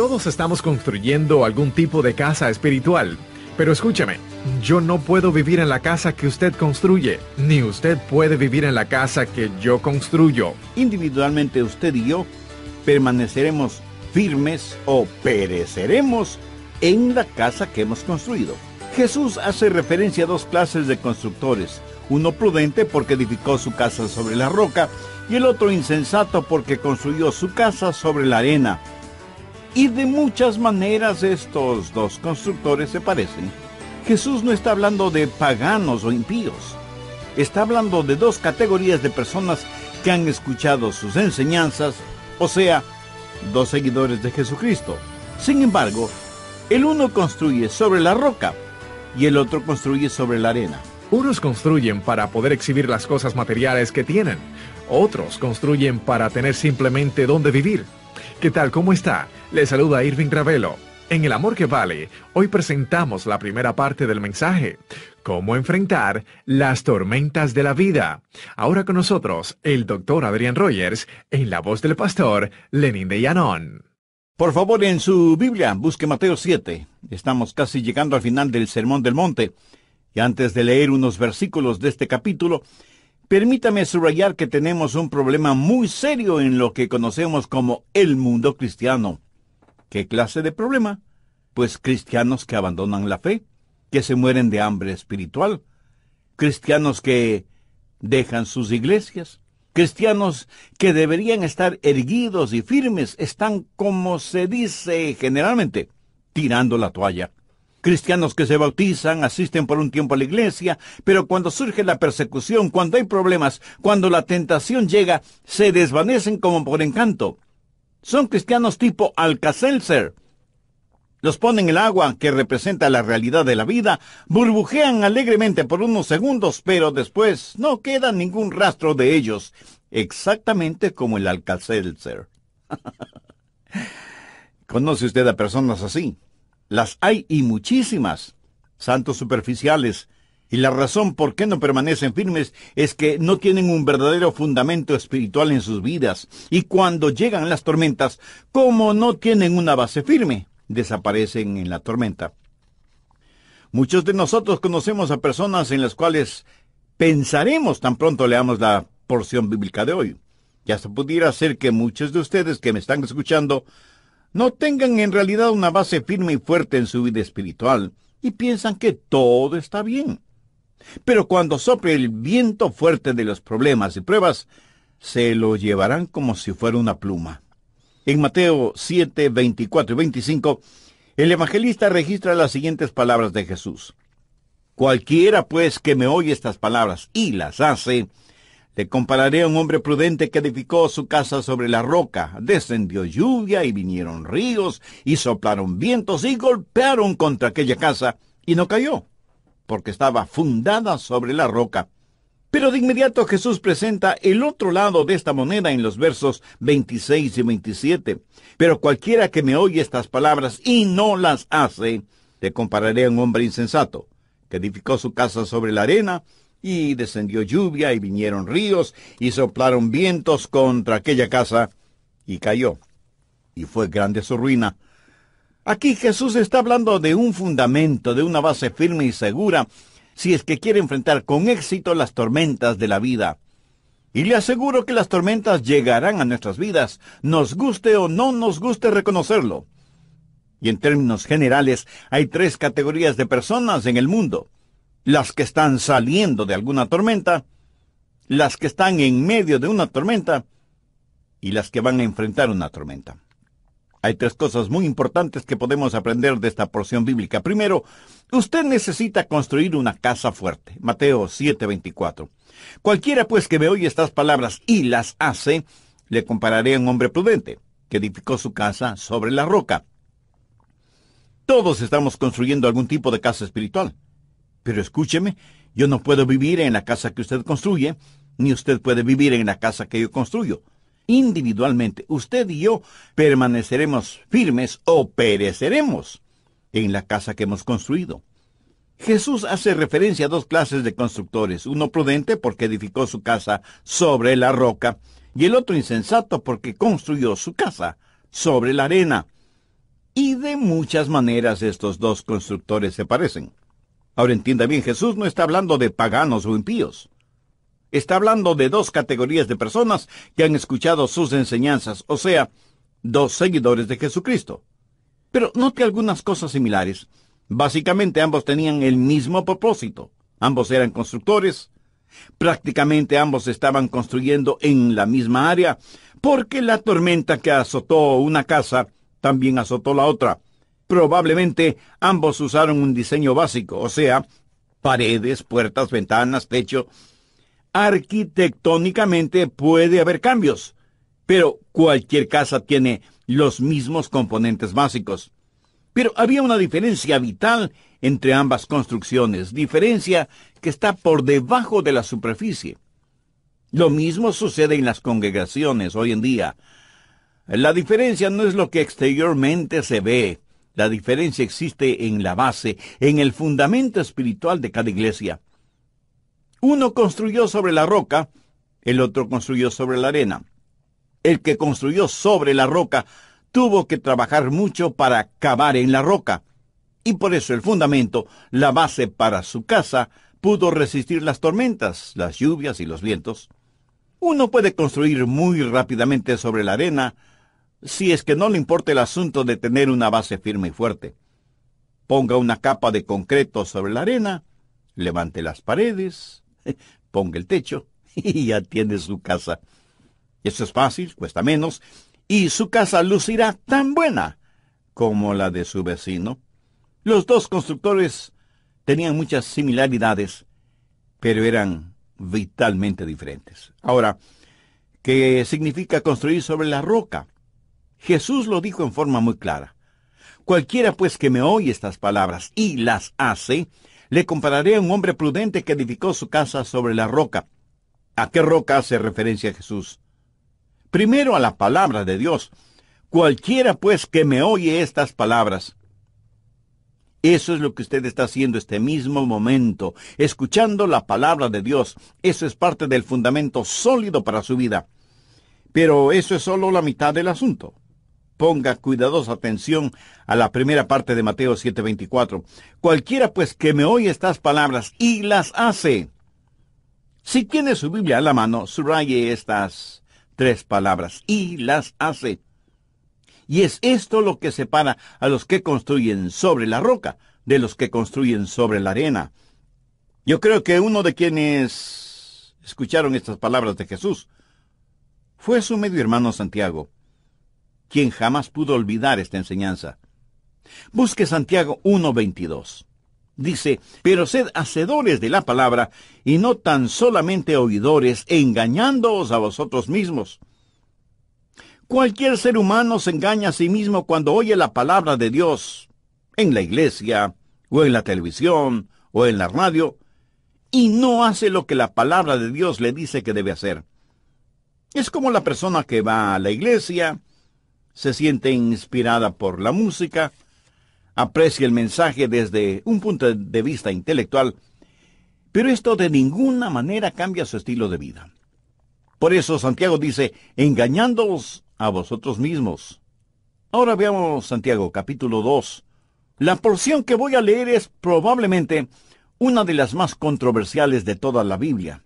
Todos estamos construyendo algún tipo de casa espiritual. Pero escúchame, yo no puedo vivir en la casa que usted construye, ni usted puede vivir en la casa que yo construyo. Individualmente usted y yo permaneceremos firmes o pereceremos en la casa que hemos construido. Jesús hace referencia a dos clases de constructores, uno prudente porque edificó su casa sobre la roca y el otro insensato porque construyó su casa sobre la arena. Y de muchas maneras estos dos constructores se parecen. Jesús no está hablando de paganos o impíos. Está hablando de dos categorías de personas que han escuchado sus enseñanzas, o sea, dos seguidores de Jesucristo. Sin embargo, el uno construye sobre la roca y el otro construye sobre la arena. Unos construyen para poder exhibir las cosas materiales que tienen, otros construyen para tener simplemente dónde vivir. ¿Qué tal? ¿Cómo está? Le saluda Irving Ravelo. En El Amor que Vale, hoy presentamos la primera parte del mensaje, cómo enfrentar las tormentas de la vida. Ahora con nosotros, el doctor Adrián Rogers, en la voz del pastor Lenin de Llanón. Por favor, en su Biblia, busque Mateo 7. Estamos casi llegando al final del Sermón del Monte. Y antes de leer unos versículos de este capítulo, Permítame subrayar que tenemos un problema muy serio en lo que conocemos como el mundo cristiano. ¿Qué clase de problema? Pues cristianos que abandonan la fe, que se mueren de hambre espiritual, cristianos que dejan sus iglesias, cristianos que deberían estar erguidos y firmes, están, como se dice generalmente, tirando la toalla. Cristianos que se bautizan, asisten por un tiempo a la iglesia, pero cuando surge la persecución, cuando hay problemas, cuando la tentación llega, se desvanecen como por encanto. Son cristianos tipo Alcacelser. Los ponen el agua, que representa la realidad de la vida, burbujean alegremente por unos segundos, pero después no queda ningún rastro de ellos, exactamente como el Alcacelser. ¿Conoce usted a personas así? Las hay y muchísimas. Santos superficiales. Y la razón por qué no permanecen firmes es que no tienen un verdadero fundamento espiritual en sus vidas. Y cuando llegan las tormentas, como no tienen una base firme, desaparecen en la tormenta. Muchos de nosotros conocemos a personas en las cuales pensaremos tan pronto leamos la porción bíblica de hoy. Ya se pudiera ser que muchos de ustedes que me están escuchando no tengan en realidad una base firme y fuerte en su vida espiritual y piensan que todo está bien. Pero cuando sople el viento fuerte de los problemas y pruebas, se lo llevarán como si fuera una pluma. En Mateo 7, 24 y 25, el evangelista registra las siguientes palabras de Jesús. Cualquiera pues que me oye estas palabras y las hace, le compararé a un hombre prudente que edificó su casa sobre la roca. Descendió lluvia y vinieron ríos y soplaron vientos y golpearon contra aquella casa y no cayó, porque estaba fundada sobre la roca. Pero de inmediato Jesús presenta el otro lado de esta moneda en los versos 26 y 27. Pero cualquiera que me oye estas palabras y no las hace, le compararé a un hombre insensato, que edificó su casa sobre la arena, y descendió lluvia y vinieron ríos y soplaron vientos contra aquella casa y cayó. Y fue grande su ruina. Aquí Jesús está hablando de un fundamento, de una base firme y segura, si es que quiere enfrentar con éxito las tormentas de la vida. Y le aseguro que las tormentas llegarán a nuestras vidas, nos guste o no nos guste reconocerlo. Y en términos generales, hay tres categorías de personas en el mundo las que están saliendo de alguna tormenta, las que están en medio de una tormenta y las que van a enfrentar una tormenta. Hay tres cosas muy importantes que podemos aprender de esta porción bíblica. Primero, usted necesita construir una casa fuerte. Mateo 7:24. Cualquiera pues que me oye estas palabras y las hace, le compararé a un hombre prudente, que edificó su casa sobre la roca. Todos estamos construyendo algún tipo de casa espiritual. Pero escúcheme, yo no puedo vivir en la casa que usted construye, ni usted puede vivir en la casa que yo construyo. Individualmente, usted y yo permaneceremos firmes o pereceremos en la casa que hemos construido. Jesús hace referencia a dos clases de constructores, uno prudente porque edificó su casa sobre la roca, y el otro insensato porque construyó su casa sobre la arena. Y de muchas maneras estos dos constructores se parecen. Ahora entienda bien, Jesús no está hablando de paganos o impíos. Está hablando de dos categorías de personas que han escuchado sus enseñanzas, o sea, dos seguidores de Jesucristo. Pero note algunas cosas similares. Básicamente ambos tenían el mismo propósito. Ambos eran constructores. Prácticamente ambos estaban construyendo en la misma área, porque la tormenta que azotó una casa también azotó la otra. Probablemente ambos usaron un diseño básico, o sea, paredes, puertas, ventanas, techo. Arquitectónicamente puede haber cambios, pero cualquier casa tiene los mismos componentes básicos. Pero había una diferencia vital entre ambas construcciones, diferencia que está por debajo de la superficie. Lo mismo sucede en las congregaciones hoy en día. La diferencia no es lo que exteriormente se ve, la diferencia existe en la base, en el fundamento espiritual de cada iglesia. Uno construyó sobre la roca, el otro construyó sobre la arena. El que construyó sobre la roca tuvo que trabajar mucho para cavar en la roca, y por eso el fundamento, la base para su casa, pudo resistir las tormentas, las lluvias y los vientos. Uno puede construir muy rápidamente sobre la arena, si es que no le importa el asunto de tener una base firme y fuerte. Ponga una capa de concreto sobre la arena, levante las paredes, ponga el techo y ya tiene su casa. Eso es fácil, cuesta menos, y su casa lucirá tan buena como la de su vecino. Los dos constructores tenían muchas similaridades, pero eran vitalmente diferentes. Ahora, ¿qué significa construir sobre la roca? Jesús lo dijo en forma muy clara. Cualquiera pues que me oye estas palabras y las hace, le compararé a un hombre prudente que edificó su casa sobre la roca. ¿A qué roca hace referencia Jesús? Primero a la palabra de Dios. Cualquiera pues que me oye estas palabras. Eso es lo que usted está haciendo este mismo momento, escuchando la palabra de Dios. Eso es parte del fundamento sólido para su vida. Pero eso es solo la mitad del asunto ponga cuidadosa atención a la primera parte de Mateo 7:24. Cualquiera pues que me oye estas palabras y las hace. Si tiene su Biblia a la mano, subraye estas tres palabras y las hace. Y es esto lo que separa a los que construyen sobre la roca de los que construyen sobre la arena. Yo creo que uno de quienes escucharon estas palabras de Jesús fue su medio hermano Santiago quien jamás pudo olvidar esta enseñanza. Busque Santiago 1.22. Dice, pero sed hacedores de la palabra y no tan solamente oidores, engañándoos a vosotros mismos. Cualquier ser humano se engaña a sí mismo cuando oye la palabra de Dios, en la iglesia, o en la televisión, o en la radio, y no hace lo que la palabra de Dios le dice que debe hacer. Es como la persona que va a la iglesia, se siente inspirada por la música, aprecia el mensaje desde un punto de vista intelectual, pero esto de ninguna manera cambia su estilo de vida. Por eso Santiago dice, engañándoos a vosotros mismos. Ahora veamos Santiago capítulo 2. La porción que voy a leer es probablemente una de las más controversiales de toda la Biblia.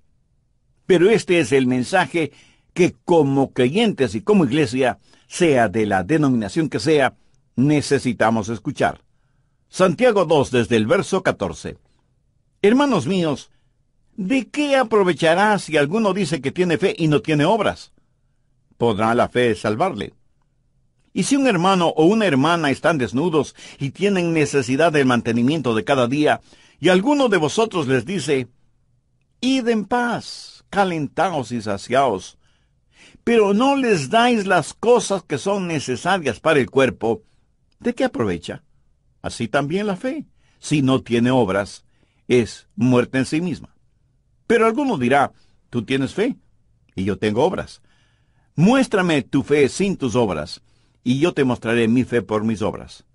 Pero este es el mensaje que como creyentes y como iglesia sea de la denominación que sea, necesitamos escuchar. Santiago 2 desde el verso 14. Hermanos míos, ¿de qué aprovechará si alguno dice que tiene fe y no tiene obras? ¿Podrá la fe salvarle? Y si un hermano o una hermana están desnudos y tienen necesidad del mantenimiento de cada día, y alguno de vosotros les dice, Id en paz, calentaos y saciaos, pero no les dais las cosas que son necesarias para el cuerpo, ¿de qué aprovecha? Así también la fe, si no tiene obras, es muerte en sí misma. Pero alguno dirá, tú tienes fe y yo tengo obras. Muéstrame tu fe sin tus obras y yo te mostraré mi fe por mis obras.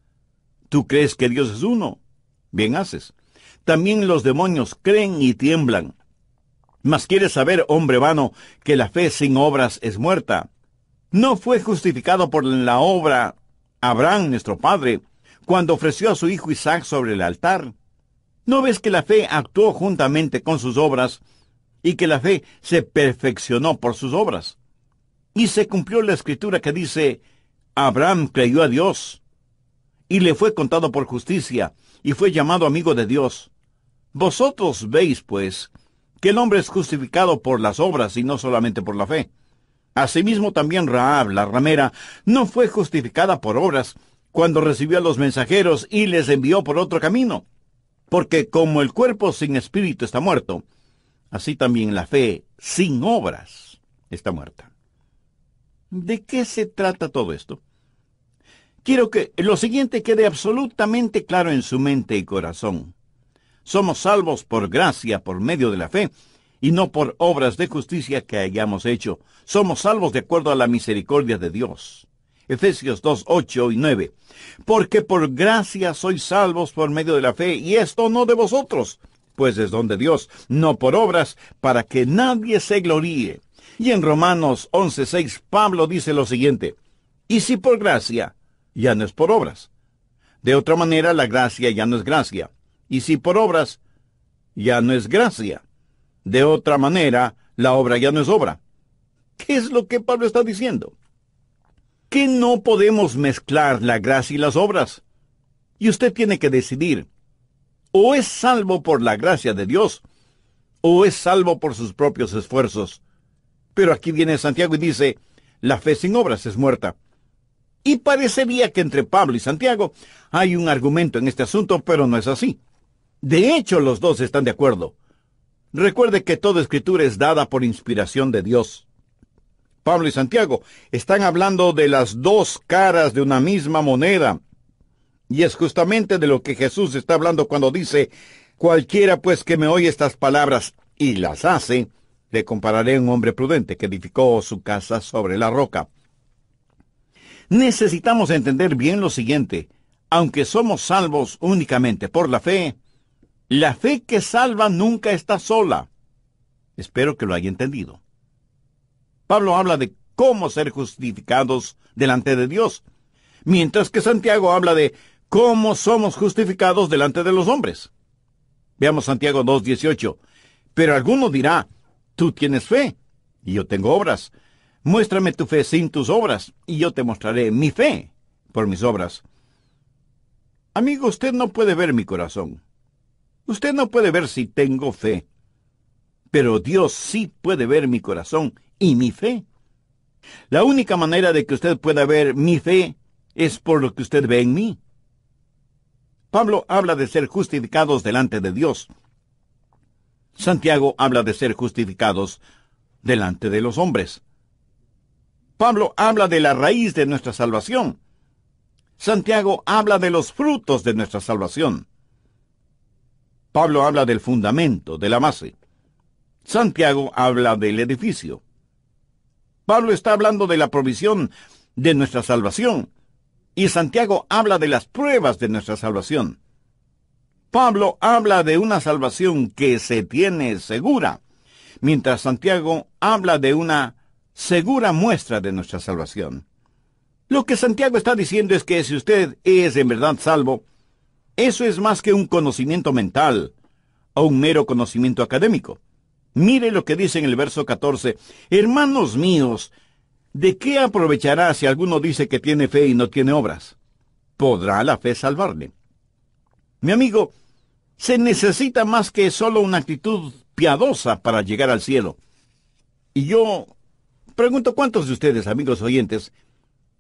¿Tú crees que Dios es uno? Bien haces. También los demonios creen y tiemblan. Mas quieres saber, hombre vano, que la fe sin obras es muerta. No fue justificado por la obra Abraham, nuestro padre, cuando ofreció a su hijo Isaac sobre el altar. ¿No ves que la fe actuó juntamente con sus obras y que la fe se perfeccionó por sus obras? Y se cumplió la escritura que dice, Abraham creyó a Dios y le fue contado por justicia y fue llamado amigo de Dios. Vosotros veis, pues, que el hombre es justificado por las obras y no solamente por la fe. Asimismo también Raab, la ramera, no fue justificada por obras cuando recibió a los mensajeros y les envió por otro camino. Porque como el cuerpo sin espíritu está muerto, así también la fe sin obras está muerta. ¿De qué se trata todo esto? Quiero que lo siguiente quede absolutamente claro en su mente y corazón. Somos salvos por gracia, por medio de la fe, y no por obras de justicia que hayamos hecho. Somos salvos de acuerdo a la misericordia de Dios. Efesios 2, 8 y 9. Porque por gracia sois salvos por medio de la fe, y esto no de vosotros, pues es don de Dios, no por obras, para que nadie se gloríe. Y en Romanos 11, 6, Pablo dice lo siguiente, y si por gracia, ya no es por obras. De otra manera, la gracia ya no es gracia y si por obras, ya no es gracia. De otra manera, la obra ya no es obra. ¿Qué es lo que Pablo está diciendo? Que no podemos mezclar la gracia y las obras. Y usted tiene que decidir, o es salvo por la gracia de Dios, o es salvo por sus propios esfuerzos. Pero aquí viene Santiago y dice, la fe sin obras es muerta. Y parecería que entre Pablo y Santiago hay un argumento en este asunto, pero no es así. De hecho, los dos están de acuerdo. Recuerde que toda escritura es dada por inspiración de Dios. Pablo y Santiago están hablando de las dos caras de una misma moneda. Y es justamente de lo que Jesús está hablando cuando dice, cualquiera pues que me oye estas palabras y las hace, le compararé a un hombre prudente que edificó su casa sobre la roca. Necesitamos entender bien lo siguiente. Aunque somos salvos únicamente por la fe, la fe que salva nunca está sola. Espero que lo haya entendido. Pablo habla de cómo ser justificados delante de Dios, mientras que Santiago habla de cómo somos justificados delante de los hombres. Veamos Santiago 2.18. Pero alguno dirá, tú tienes fe, y yo tengo obras. Muéstrame tu fe sin tus obras, y yo te mostraré mi fe por mis obras. Amigo, usted no puede ver mi corazón. Usted no puede ver si tengo fe, pero Dios sí puede ver mi corazón y mi fe. La única manera de que usted pueda ver mi fe es por lo que usted ve en mí. Pablo habla de ser justificados delante de Dios. Santiago habla de ser justificados delante de los hombres. Pablo habla de la raíz de nuestra salvación. Santiago habla de los frutos de nuestra salvación. Pablo habla del fundamento, de la base. Santiago habla del edificio. Pablo está hablando de la provisión de nuestra salvación y Santiago habla de las pruebas de nuestra salvación. Pablo habla de una salvación que se tiene segura, mientras Santiago habla de una segura muestra de nuestra salvación. Lo que Santiago está diciendo es que si usted es en verdad salvo, eso es más que un conocimiento mental o un mero conocimiento académico. Mire lo que dice en el verso 14. Hermanos míos, ¿de qué aprovechará si alguno dice que tiene fe y no tiene obras? ¿Podrá la fe salvarle? Mi amigo, se necesita más que solo una actitud piadosa para llegar al cielo. Y yo pregunto cuántos de ustedes, amigos oyentes,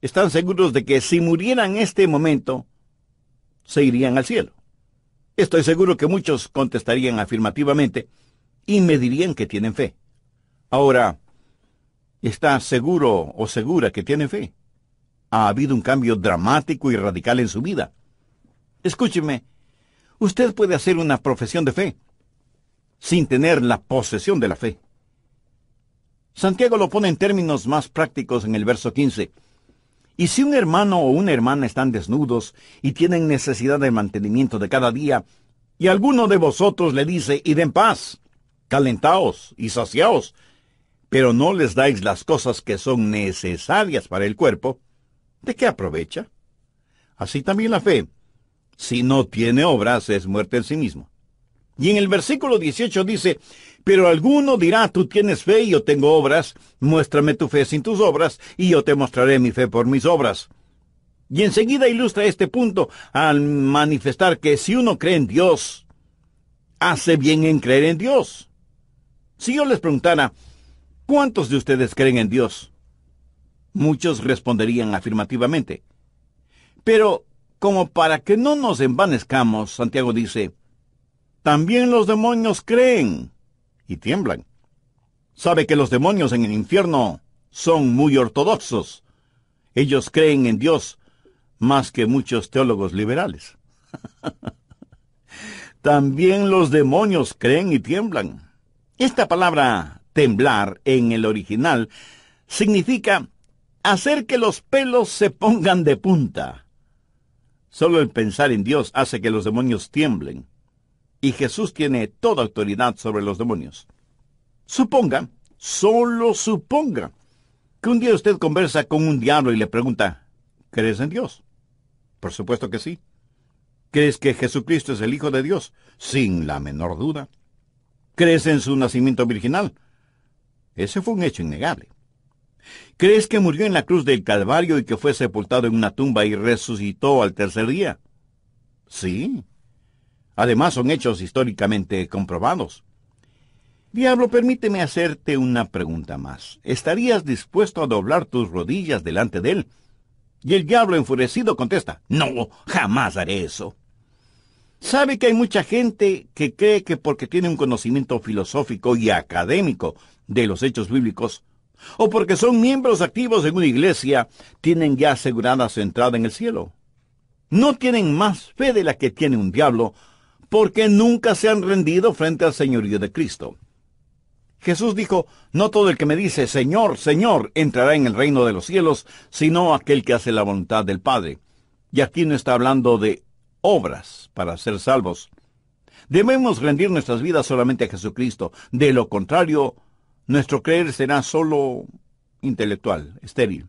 están seguros de que si murieran en este momento, se irían al cielo. Estoy seguro que muchos contestarían afirmativamente y me dirían que tienen fe. Ahora, ¿está seguro o segura que tiene fe? Ha habido un cambio dramático y radical en su vida. Escúcheme, usted puede hacer una profesión de fe sin tener la posesión de la fe. Santiago lo pone en términos más prácticos en el verso 15 y si un hermano o una hermana están desnudos y tienen necesidad de mantenimiento de cada día, y alguno de vosotros le dice, id en paz, calentaos y saciaos, pero no les dais las cosas que son necesarias para el cuerpo, ¿de qué aprovecha? Así también la fe, si no tiene obras, es muerte en sí mismo. Y en el versículo 18 dice, pero alguno dirá, tú tienes fe y yo tengo obras, muéstrame tu fe sin tus obras, y yo te mostraré mi fe por mis obras. Y enseguida ilustra este punto al manifestar que si uno cree en Dios, hace bien en creer en Dios. Si yo les preguntara, ¿cuántos de ustedes creen en Dios? Muchos responderían afirmativamente. Pero, como para que no nos envanezcamos, Santiago dice, también los demonios creen y tiemblan. Sabe que los demonios en el infierno son muy ortodoxos. Ellos creen en Dios más que muchos teólogos liberales. También los demonios creen y tiemblan. Esta palabra temblar en el original significa hacer que los pelos se pongan de punta. Solo el pensar en Dios hace que los demonios tiemblen y Jesús tiene toda autoridad sobre los demonios. Suponga, solo suponga, que un día usted conversa con un diablo y le pregunta, ¿crees en Dios? Por supuesto que sí. ¿Crees que Jesucristo es el Hijo de Dios? Sin la menor duda. ¿Crees en su nacimiento virginal? Ese fue un hecho innegable. ¿Crees que murió en la cruz del Calvario y que fue sepultado en una tumba y resucitó al tercer día? Sí, Además, son hechos históricamente comprobados. Diablo, permíteme hacerte una pregunta más. ¿Estarías dispuesto a doblar tus rodillas delante de él? Y el diablo enfurecido contesta, No, jamás haré eso. Sabe que hay mucha gente que cree que porque tiene un conocimiento filosófico y académico de los hechos bíblicos, o porque son miembros activos en una iglesia, tienen ya asegurada su entrada en el cielo. No tienen más fe de la que tiene un diablo porque nunca se han rendido frente al señorío de Cristo. Jesús dijo, no todo el que me dice, Señor, Señor, entrará en el reino de los cielos, sino aquel que hace la voluntad del Padre. Y aquí no está hablando de obras para ser salvos. Debemos rendir nuestras vidas solamente a Jesucristo. De lo contrario, nuestro creer será solo intelectual, estéril.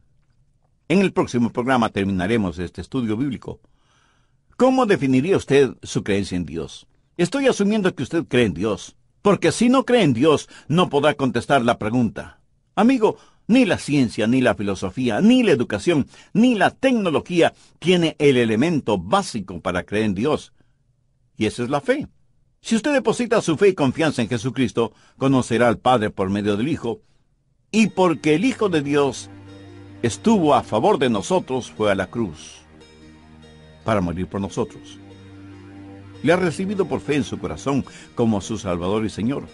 En el próximo programa terminaremos este estudio bíblico. ¿Cómo definiría usted su creencia en Dios? Estoy asumiendo que usted cree en Dios, porque si no cree en Dios, no podrá contestar la pregunta. Amigo, ni la ciencia, ni la filosofía, ni la educación, ni la tecnología tiene el elemento básico para creer en Dios. Y esa es la fe. Si usted deposita su fe y confianza en Jesucristo, conocerá al Padre por medio del Hijo, y porque el Hijo de Dios estuvo a favor de nosotros, fue a la cruz para morir por nosotros. Le ha recibido por fe en su corazón como su Salvador y Señor.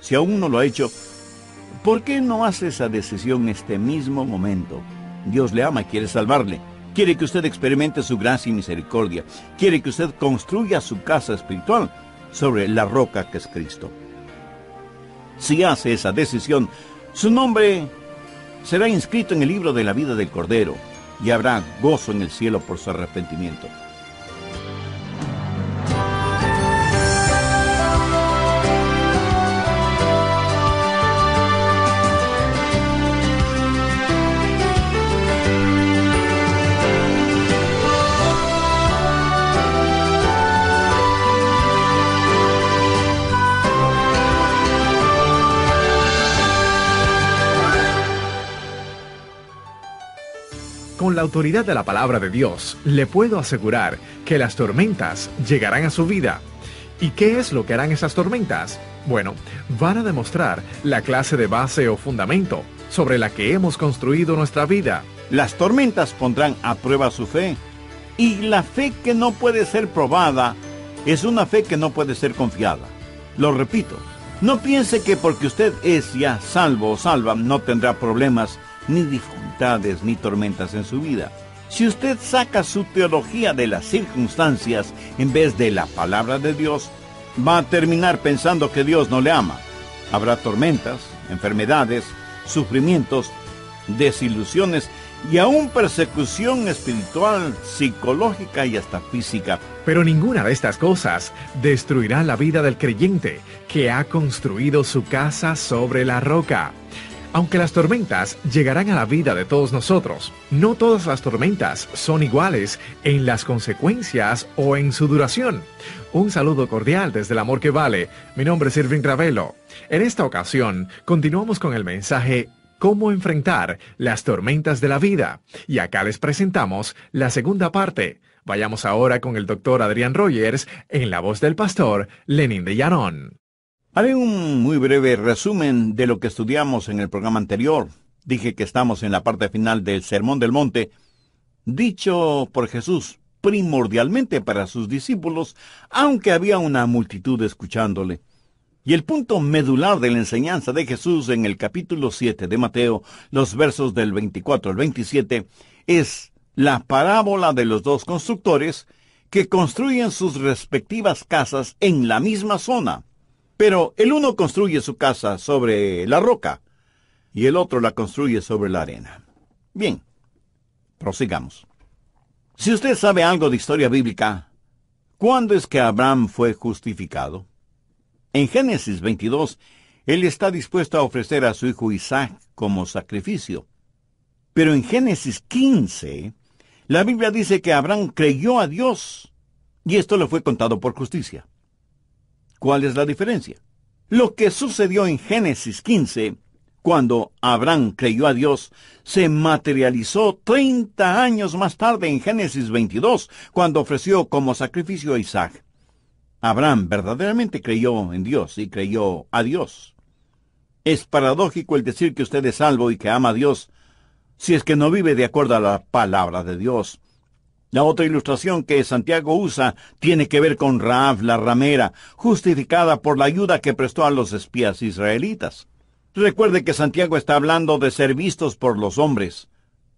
Si aún no lo ha hecho, ¿por qué no hace esa decisión en este mismo momento? Dios le ama y quiere salvarle. Quiere que usted experimente su gracia y misericordia. Quiere que usted construya su casa espiritual sobre la roca que es Cristo. Si hace esa decisión, su nombre será inscrito en el libro de la vida del Cordero y habrá gozo en el cielo por su arrepentimiento. autoridad de la palabra de Dios, le puedo asegurar que las tormentas llegarán a su vida. ¿Y qué es lo que harán esas tormentas? Bueno, van a demostrar la clase de base o fundamento sobre la que hemos construido nuestra vida. Las tormentas pondrán a prueba su fe. Y la fe que no puede ser probada es una fe que no puede ser confiada. Lo repito, no piense que porque usted es ya salvo o salva no tendrá problemas ni dificultades, ni tormentas en su vida. Si usted saca su teología de las circunstancias en vez de la palabra de Dios, va a terminar pensando que Dios no le ama. Habrá tormentas, enfermedades, sufrimientos, desilusiones y aún persecución espiritual, psicológica y hasta física. Pero ninguna de estas cosas destruirá la vida del creyente que ha construido su casa sobre la roca. Aunque las tormentas llegarán a la vida de todos nosotros, no todas las tormentas son iguales en las consecuencias o en su duración. Un saludo cordial desde el amor que vale. Mi nombre es Irving Ravelo. En esta ocasión, continuamos con el mensaje Cómo enfrentar las tormentas de la vida. Y acá les presentamos la segunda parte. Vayamos ahora con el doctor Adrián Rogers en la voz del pastor Lenin de Yarón. Haré un muy breve resumen de lo que estudiamos en el programa anterior. Dije que estamos en la parte final del Sermón del Monte, dicho por Jesús primordialmente para sus discípulos, aunque había una multitud escuchándole. Y el punto medular de la enseñanza de Jesús en el capítulo 7 de Mateo, los versos del 24 al 27, es la parábola de los dos constructores que construyen sus respectivas casas en la misma zona pero el uno construye su casa sobre la roca y el otro la construye sobre la arena. Bien, prosigamos. Si usted sabe algo de historia bíblica, ¿cuándo es que Abraham fue justificado? En Génesis 22, él está dispuesto a ofrecer a su hijo Isaac como sacrificio. Pero en Génesis 15, la Biblia dice que Abraham creyó a Dios y esto le fue contado por justicia. ¿Cuál es la diferencia? Lo que sucedió en Génesis 15, cuando Abraham creyó a Dios, se materializó 30 años más tarde en Génesis 22, cuando ofreció como sacrificio a Isaac. Abraham verdaderamente creyó en Dios y creyó a Dios. Es paradójico el decir que usted es salvo y que ama a Dios si es que no vive de acuerdo a la palabra de Dios la otra ilustración que Santiago usa tiene que ver con Raab la ramera, justificada por la ayuda que prestó a los espías israelitas. Recuerde que Santiago está hablando de ser vistos por los hombres.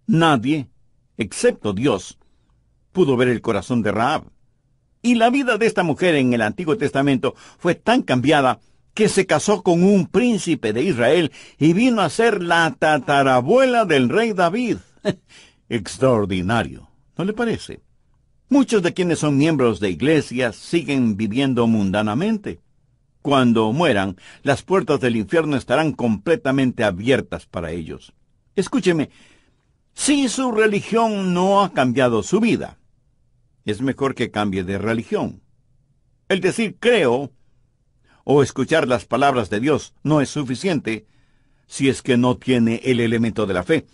Nadie, excepto Dios, pudo ver el corazón de Raab. Y la vida de esta mujer en el Antiguo Testamento fue tan cambiada que se casó con un príncipe de Israel y vino a ser la tatarabuela del rey David. Extraordinario. ¿No le parece? Muchos de quienes son miembros de iglesias siguen viviendo mundanamente. Cuando mueran, las puertas del infierno estarán completamente abiertas para ellos. Escúcheme, si su religión no ha cambiado su vida, es mejor que cambie de religión. El decir creo o escuchar las palabras de Dios no es suficiente si es que no tiene el elemento de la fe.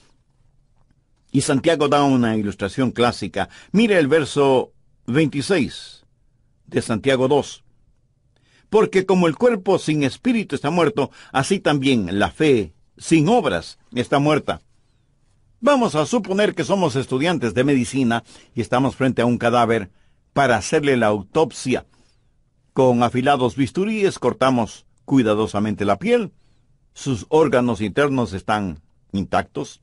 Y Santiago da una ilustración clásica. Mire el verso 26 de Santiago 2. Porque como el cuerpo sin espíritu está muerto, así también la fe sin obras está muerta. Vamos a suponer que somos estudiantes de medicina y estamos frente a un cadáver para hacerle la autopsia. Con afilados bisturíes cortamos cuidadosamente la piel, sus órganos internos están intactos,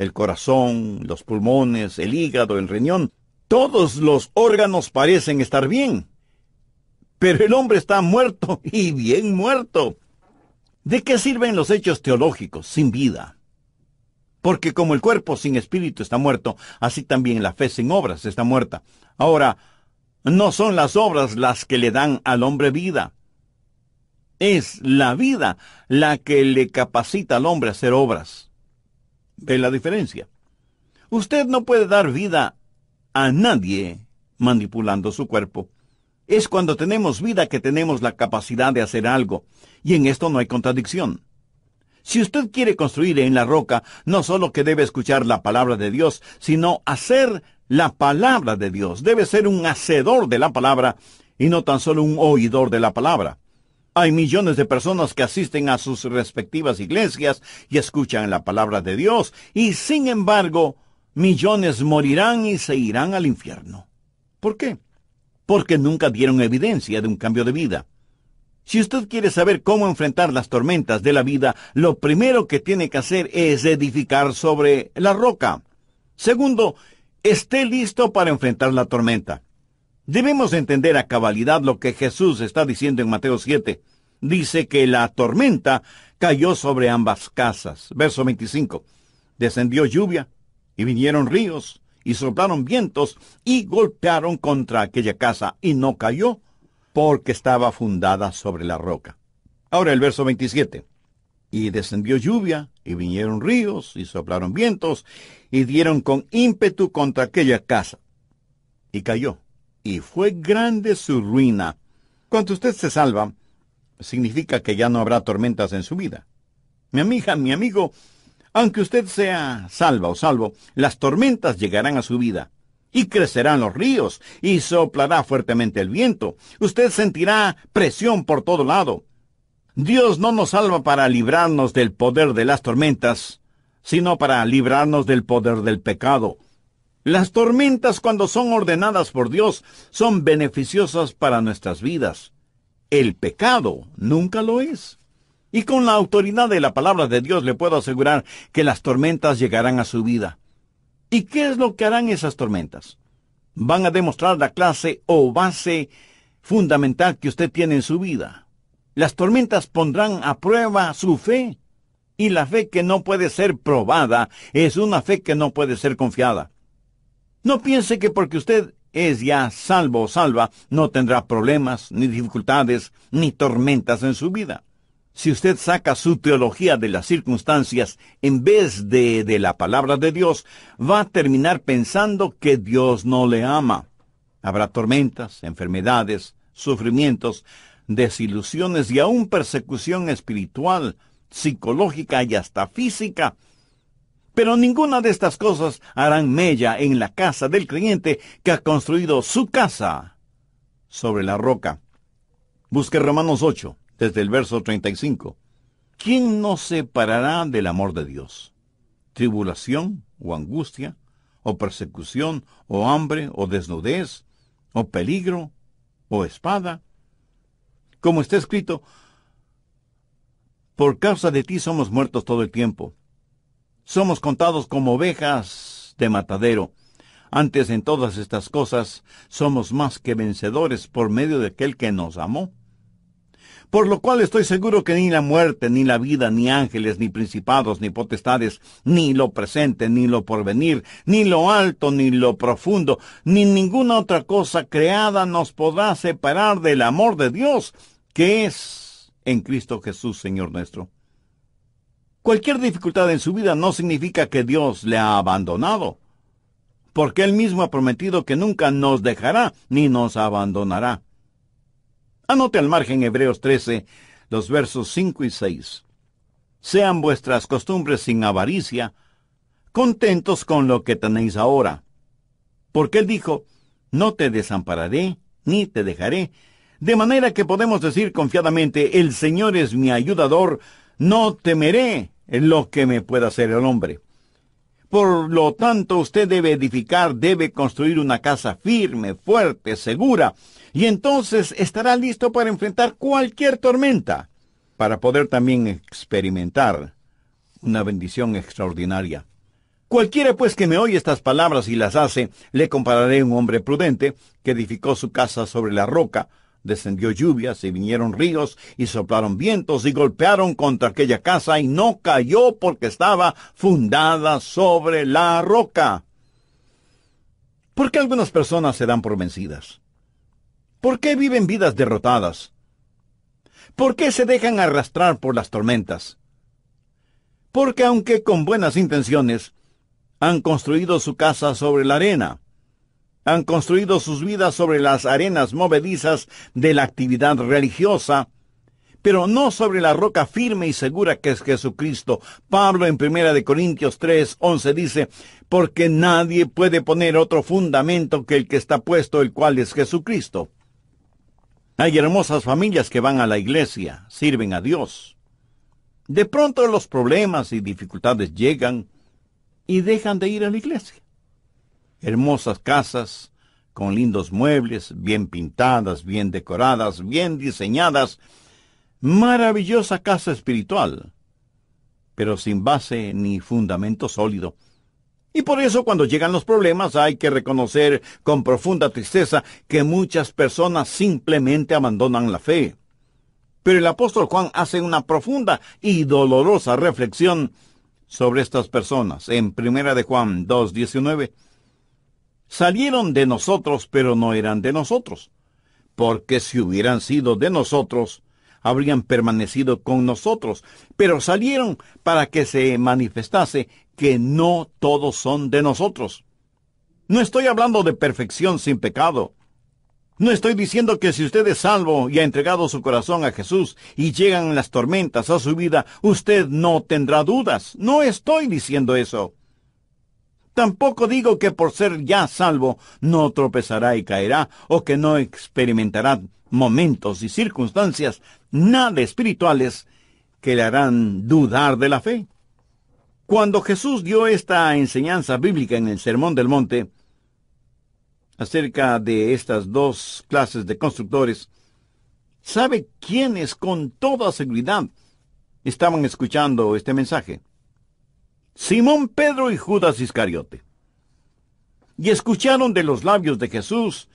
el corazón, los pulmones, el hígado, el riñón, todos los órganos parecen estar bien. Pero el hombre está muerto y bien muerto. ¿De qué sirven los hechos teológicos sin vida? Porque como el cuerpo sin espíritu está muerto, así también la fe sin obras está muerta. Ahora, no son las obras las que le dan al hombre vida. Es la vida la que le capacita al hombre a hacer obras. ¿Ve la diferencia? Usted no puede dar vida a nadie manipulando su cuerpo. Es cuando tenemos vida que tenemos la capacidad de hacer algo, y en esto no hay contradicción. Si usted quiere construir en la roca, no solo que debe escuchar la palabra de Dios, sino hacer la palabra de Dios. Debe ser un hacedor de la palabra y no tan solo un oidor de la palabra. Hay millones de personas que asisten a sus respectivas iglesias y escuchan la palabra de Dios y sin embargo millones morirán y se irán al infierno. ¿Por qué? Porque nunca dieron evidencia de un cambio de vida. Si usted quiere saber cómo enfrentar las tormentas de la vida, lo primero que tiene que hacer es edificar sobre la roca. Segundo, esté listo para enfrentar la tormenta. Debemos entender a cabalidad lo que Jesús está diciendo en Mateo 7 dice que la tormenta cayó sobre ambas casas. Verso 25. Descendió lluvia y vinieron ríos y soplaron vientos y golpearon contra aquella casa y no cayó porque estaba fundada sobre la roca. Ahora el verso 27. Y descendió lluvia y vinieron ríos y soplaron vientos y dieron con ímpetu contra aquella casa. Y cayó. Y fue grande su ruina. Cuando usted se salva, significa que ya no habrá tormentas en su vida. Mi amiga, mi amigo, aunque usted sea salva o salvo, las tormentas llegarán a su vida. Y crecerán los ríos, y soplará fuertemente el viento. Usted sentirá presión por todo lado. Dios no nos salva para librarnos del poder de las tormentas, sino para librarnos del poder del pecado. Las tormentas, cuando son ordenadas por Dios, son beneficiosas para nuestras vidas el pecado nunca lo es. Y con la autoridad de la palabra de Dios le puedo asegurar que las tormentas llegarán a su vida. ¿Y qué es lo que harán esas tormentas? Van a demostrar la clase o base fundamental que usted tiene en su vida. Las tormentas pondrán a prueba su fe. Y la fe que no puede ser probada es una fe que no puede ser confiada. No piense que porque usted es ya salvo o salva, no tendrá problemas, ni dificultades, ni tormentas en su vida. Si usted saca su teología de las circunstancias en vez de de la palabra de Dios, va a terminar pensando que Dios no le ama. Habrá tormentas, enfermedades, sufrimientos, desilusiones y aún persecución espiritual, psicológica y hasta física pero ninguna de estas cosas harán mella en la casa del creyente que ha construido su casa sobre la roca. Busque Romanos 8, desde el verso 35. ¿Quién nos separará del amor de Dios? ¿Tribulación o angustia? ¿O persecución o hambre o desnudez? ¿O peligro o espada? Como está escrito, por causa de ti somos muertos todo el tiempo somos contados como ovejas de matadero. Antes en todas estas cosas somos más que vencedores por medio de aquel que nos amó. Por lo cual estoy seguro que ni la muerte, ni la vida, ni ángeles, ni principados, ni potestades, ni lo presente, ni lo porvenir, ni lo alto, ni lo profundo, ni ninguna otra cosa creada nos podrá separar del amor de Dios que es en Cristo Jesús, Señor nuestro. Cualquier dificultad en su vida no significa que Dios le ha abandonado, porque Él mismo ha prometido que nunca nos dejará ni nos abandonará. Anote al margen Hebreos 13, los versos 5 y 6. Sean vuestras costumbres sin avaricia, contentos con lo que tenéis ahora. Porque Él dijo, no te desampararé ni te dejaré, de manera que podemos decir confiadamente, el Señor es mi ayudador, no temeré lo que me pueda hacer el hombre. Por lo tanto, usted debe edificar, debe construir una casa firme, fuerte, segura, y entonces estará listo para enfrentar cualquier tormenta, para poder también experimentar una bendición extraordinaria. Cualquiera pues que me oye estas palabras y las hace, le compararé a un hombre prudente que edificó su casa sobre la roca, descendió lluvias y vinieron ríos y soplaron vientos y golpearon contra aquella casa y no cayó porque estaba fundada sobre la roca. ¿Por qué algunas personas se dan por vencidas? ¿Por qué viven vidas derrotadas? ¿Por qué se dejan arrastrar por las tormentas? Porque aunque con buenas intenciones, han construido su casa sobre la arena han construido sus vidas sobre las arenas movedizas de la actividad religiosa, pero no sobre la roca firme y segura que es Jesucristo. Pablo en 1 de Corintios 3, 11 dice, porque nadie puede poner otro fundamento que el que está puesto, el cual es Jesucristo. Hay hermosas familias que van a la iglesia, sirven a Dios. De pronto los problemas y dificultades llegan y dejan de ir a la iglesia hermosas casas, con lindos muebles, bien pintadas, bien decoradas, bien diseñadas, maravillosa casa espiritual, pero sin base ni fundamento sólido. Y por eso cuando llegan los problemas hay que reconocer con profunda tristeza que muchas personas simplemente abandonan la fe. Pero el apóstol Juan hace una profunda y dolorosa reflexión sobre estas personas en Primera de Juan 2:19 salieron de nosotros, pero no eran de nosotros, porque si hubieran sido de nosotros, habrían permanecido con nosotros, pero salieron para que se manifestase que no todos son de nosotros. No estoy hablando de perfección sin pecado. No estoy diciendo que si usted es salvo y ha entregado su corazón a Jesús y llegan las tormentas a su vida, usted no tendrá dudas. No estoy diciendo eso. Tampoco digo que por ser ya salvo no tropezará y caerá, o que no experimentará momentos y circunstancias nada espirituales que le harán dudar de la fe. Cuando Jesús dio esta enseñanza bíblica en el Sermón del Monte, acerca de estas dos clases de constructores, ¿sabe quiénes con toda seguridad estaban escuchando este mensaje? Simón Pedro y Judas Iscariote. Y escucharon de los labios de Jesús,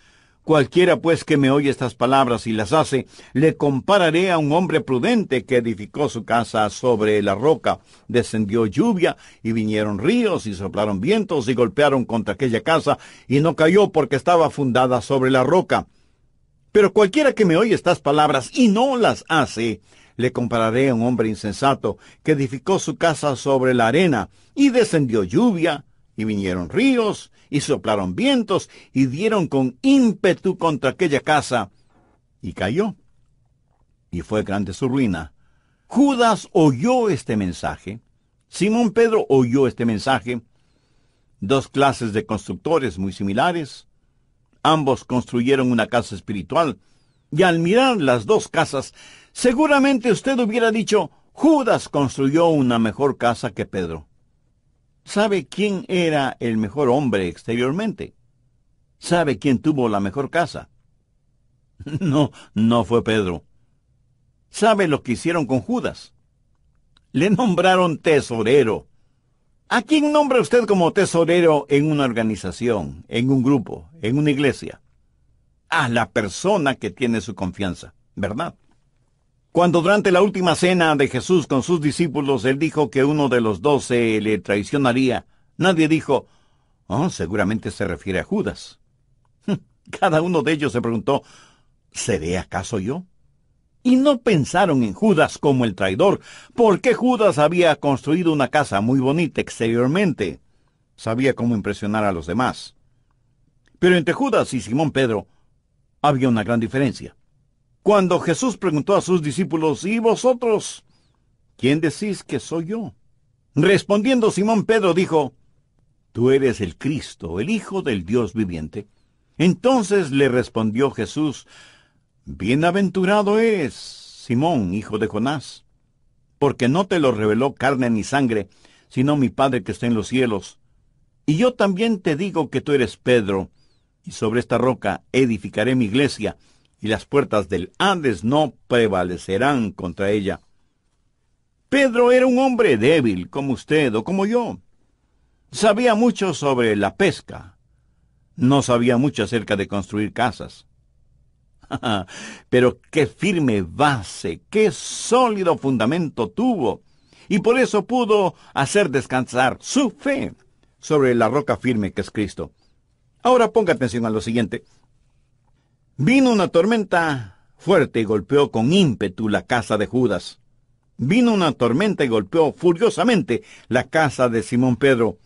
Cualquiera pues que me oye estas palabras y las hace, le compararé a un hombre prudente que edificó su casa sobre la roca. Descendió lluvia y vinieron ríos y soplaron vientos y golpearon contra aquella casa y no cayó porque estaba fundada sobre la roca. Pero cualquiera que me oye estas palabras y no las hace, le compararé a un hombre insensato que edificó su casa sobre la arena y descendió lluvia y vinieron ríos y soplaron vientos y dieron con ímpetu contra aquella casa y cayó. Y fue grande su ruina. Judas oyó este mensaje. Simón Pedro oyó este mensaje. Dos clases de constructores muy similares. Ambos construyeron una casa espiritual y al mirar las dos casas seguramente usted hubiera dicho, Judas construyó una mejor casa que Pedro. ¿Sabe quién era el mejor hombre exteriormente? ¿Sabe quién tuvo la mejor casa? No, no fue Pedro. ¿Sabe lo que hicieron con Judas? Le nombraron tesorero. ¿A quién nombra usted como tesorero en una organización, en un grupo, en una iglesia? A la persona que tiene su confianza, ¿verdad? Cuando durante la última cena de Jesús con sus discípulos él dijo que uno de los doce le traicionaría, nadie dijo, oh, seguramente se refiere a Judas. Cada uno de ellos se preguntó, ¿seré acaso yo? Y no pensaron en Judas como el traidor, porque Judas había construido una casa muy bonita exteriormente. Sabía cómo impresionar a los demás. Pero entre Judas y Simón Pedro había una gran diferencia cuando Jesús preguntó a sus discípulos, ¿y vosotros? ¿Quién decís que soy yo? Respondiendo Simón Pedro dijo, Tú eres el Cristo, el Hijo del Dios viviente. Entonces le respondió Jesús, Bienaventurado eres, Simón, hijo de Jonás, porque no te lo reveló carne ni sangre, sino mi Padre que está en los cielos. Y yo también te digo que tú eres Pedro, y sobre esta roca edificaré mi iglesia, y las puertas del Andes no prevalecerán contra ella. Pedro era un hombre débil, como usted o como yo. Sabía mucho sobre la pesca. No sabía mucho acerca de construir casas. Pero qué firme base, qué sólido fundamento tuvo. Y por eso pudo hacer descansar su fe sobre la roca firme que es Cristo. Ahora ponga atención a lo siguiente. Vino una tormenta fuerte y golpeó con ímpetu la casa de Judas. Vino una tormenta y golpeó furiosamente la casa de Simón Pedro.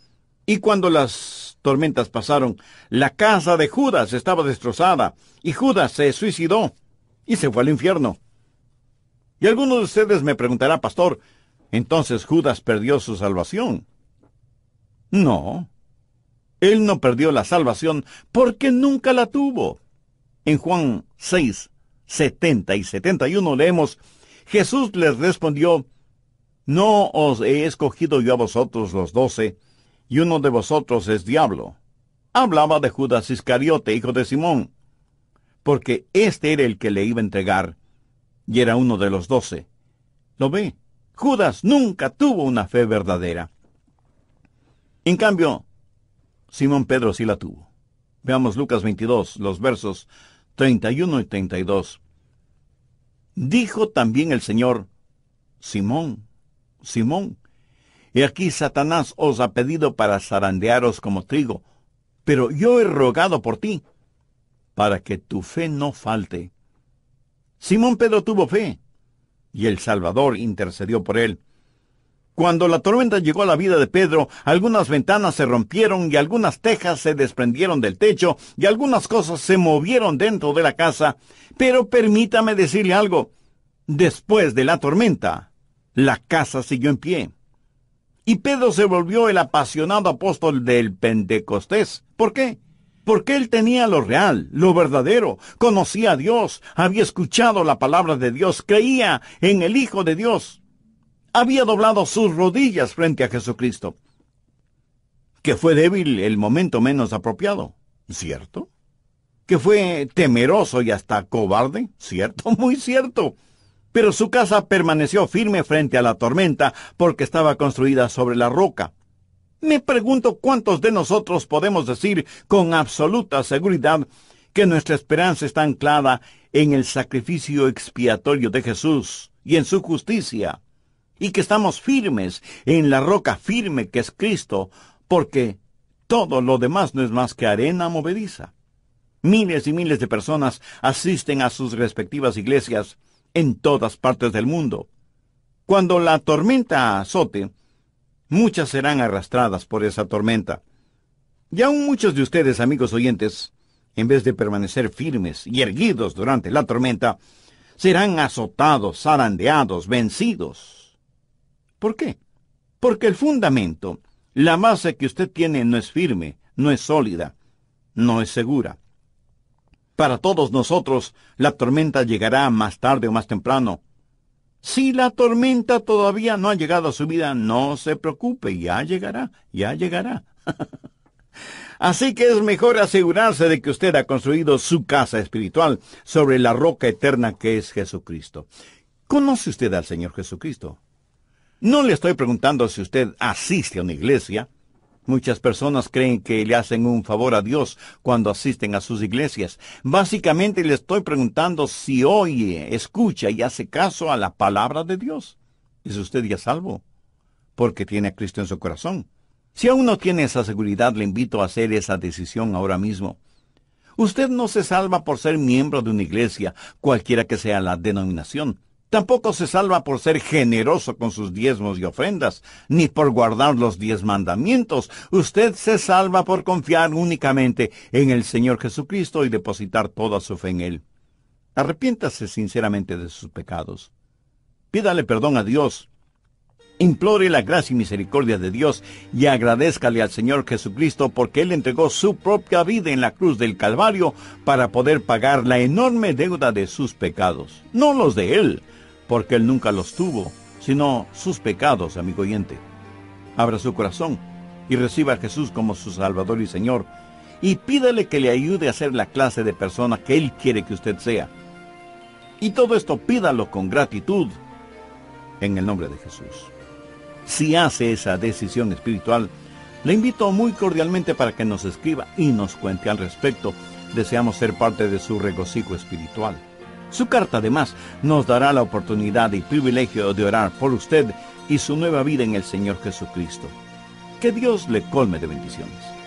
Y cuando las tormentas pasaron, la casa de Judas estaba destrozada y Judas se suicidó y se fue al infierno. Y alguno de ustedes me preguntará, pastor, entonces Judas perdió su salvación. No, él no perdió la salvación porque nunca la tuvo. En Juan 6, 70 y 71 leemos, Jesús les respondió, No os he escogido yo a vosotros los doce, y uno de vosotros es diablo. Hablaba de Judas Iscariote, hijo de Simón, porque este era el que le iba a entregar, y era uno de los doce. ¿Lo ve? Judas nunca tuvo una fe verdadera. En cambio, Simón Pedro sí la tuvo. Veamos Lucas 22, los versos 31 y 32. Dijo también el Señor, Simón, Simón, he aquí Satanás os ha pedido para zarandearos como trigo, pero yo he rogado por ti, para que tu fe no falte. Simón Pedro tuvo fe, y el Salvador intercedió por él. Cuando la tormenta llegó a la vida de Pedro, algunas ventanas se rompieron y algunas tejas se desprendieron del techo y algunas cosas se movieron dentro de la casa. Pero permítame decirle algo. Después de la tormenta, la casa siguió en pie. Y Pedro se volvió el apasionado apóstol del Pentecostés. ¿Por qué? porque él tenía lo real, lo verdadero, conocía a Dios, había escuchado la palabra de Dios, creía en el Hijo de Dios había doblado sus rodillas frente a Jesucristo. Que fue débil el momento menos apropiado, ¿cierto? Que fue temeroso y hasta cobarde, ¿cierto? Muy cierto. Pero su casa permaneció firme frente a la tormenta porque estaba construida sobre la roca. Me pregunto cuántos de nosotros podemos decir con absoluta seguridad que nuestra esperanza está anclada en el sacrificio expiatorio de Jesús y en su justicia y que estamos firmes en la roca firme que es Cristo, porque todo lo demás no es más que arena movediza. Miles y miles de personas asisten a sus respectivas iglesias en todas partes del mundo. Cuando la tormenta azote, muchas serán arrastradas por esa tormenta. Y aún muchos de ustedes, amigos oyentes, en vez de permanecer firmes y erguidos durante la tormenta, serán azotados, zarandeados, vencidos. ¿Por qué? Porque el fundamento, la masa que usted tiene no es firme, no es sólida, no es segura. Para todos nosotros, la tormenta llegará más tarde o más temprano. Si la tormenta todavía no ha llegado a su vida, no se preocupe, ya llegará, ya llegará. Así que es mejor asegurarse de que usted ha construido su casa espiritual sobre la roca eterna que es Jesucristo. ¿Conoce usted al Señor Jesucristo? No le estoy preguntando si usted asiste a una iglesia. Muchas personas creen que le hacen un favor a Dios cuando asisten a sus iglesias. Básicamente le estoy preguntando si oye, escucha y hace caso a la palabra de Dios. ¿Es usted ya salvo? Porque tiene a Cristo en su corazón. Si aún no tiene esa seguridad, le invito a hacer esa decisión ahora mismo. Usted no se salva por ser miembro de una iglesia, cualquiera que sea la denominación. Tampoco se salva por ser generoso con sus diezmos y ofrendas, ni por guardar los diez mandamientos. Usted se salva por confiar únicamente en el Señor Jesucristo y depositar toda su fe en Él. Arrepiéntase sinceramente de sus pecados. Pídale perdón a Dios. Implore la gracia y misericordia de Dios y agradézcale al Señor Jesucristo porque Él entregó su propia vida en la cruz del Calvario para poder pagar la enorme deuda de sus pecados, no los de Él porque Él nunca los tuvo, sino sus pecados, amigo oyente. Abra su corazón y reciba a Jesús como su Salvador y Señor, y pídale que le ayude a ser la clase de persona que Él quiere que usted sea. Y todo esto pídalo con gratitud en el nombre de Jesús. Si hace esa decisión espiritual, le invito muy cordialmente para que nos escriba y nos cuente al respecto. Deseamos ser parte de su regocijo espiritual. Su carta además nos dará la oportunidad y privilegio de orar por usted y su nueva vida en el Señor Jesucristo. Que Dios le colme de bendiciones.